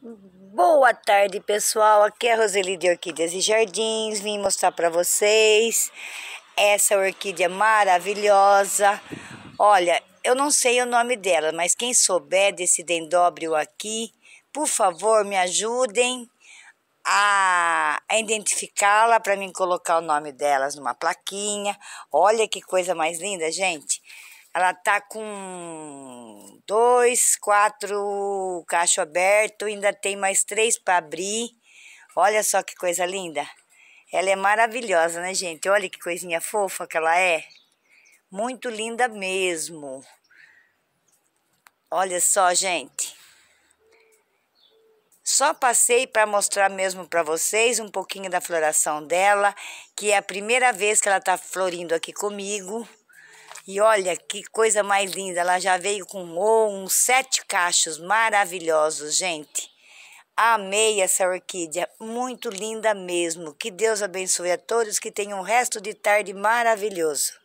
Boa tarde, pessoal. Aqui é a Roseli de Orquídeas e Jardins. Vim mostrar para vocês essa orquídea maravilhosa. Olha, eu não sei o nome dela, mas quem souber desse dendóbrio aqui, por favor, me ajudem a, identificá-la para mim colocar o nome delas numa plaquinha. Olha que coisa mais linda, gente. Ela tá com dois dois, quatro cacho aberto, ainda tem mais três para abrir. Olha só que coisa linda. Ela é maravilhosa, né, gente? Olha que coisinha fofa que ela é. Muito linda mesmo. Olha só, gente. Só passei para mostrar mesmo para vocês um pouquinho da floração dela, que é a primeira vez que ela está florindo aqui comigo. E olha que coisa mais linda, ela já veio com oh, uns sete cachos maravilhosos, gente. Amei essa orquídea, muito linda mesmo. Que Deus abençoe a todos que tenham um resto de tarde maravilhoso.